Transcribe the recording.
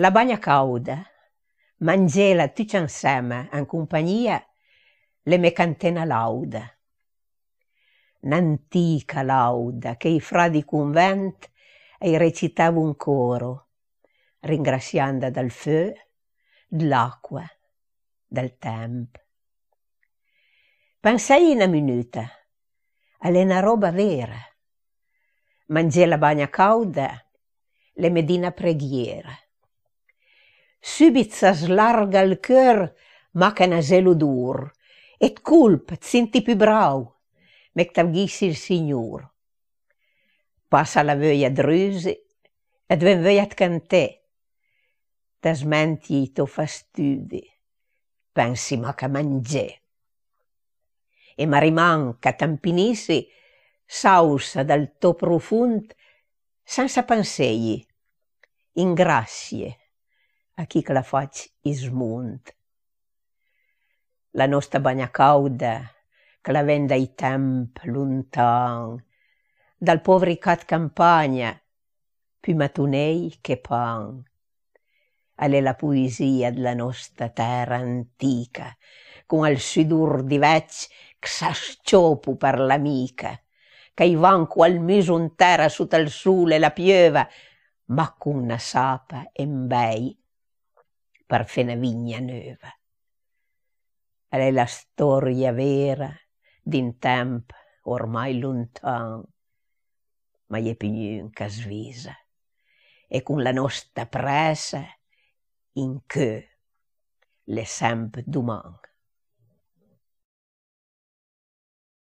La bagna cauda, mangela tutti insieme in compagnia le cantena lauda. N'antica lauda che i fradi convent e recitavo un coro, ringraziando dal feu, dell'acqua, del tempo. Pensai una minuta, è una roba vera. Mangiai la bagna cauda, le medina preghiera. Subit s'aslarga il cœur, mach en azelo dur, et culp, zinti più brau, mec t'avghis il Signur. Passa la vöia druse, ed ven t'cantè. cantè, smenti i to fastidi, pensi ma a mangè. E ma rimanca tampinissi, sausa dal to profund, senza pensei, in grazie, a chi che La ismunt. La nostra bagna cauda, che la venda i temp lontan, dal poveri cat campagna, più matunei che pan. All'è la poesia della nostra terra antica, con al sudur di vec xa sciopu per l'amica, che i van qual miso in terra sotto il sole e la pieva, ma con una sapa e bei Parfena Vignanova. È la storia vera d'un tempo ormai lontano, ma è più che svisa, e con la nostra presa in che le sempre domani.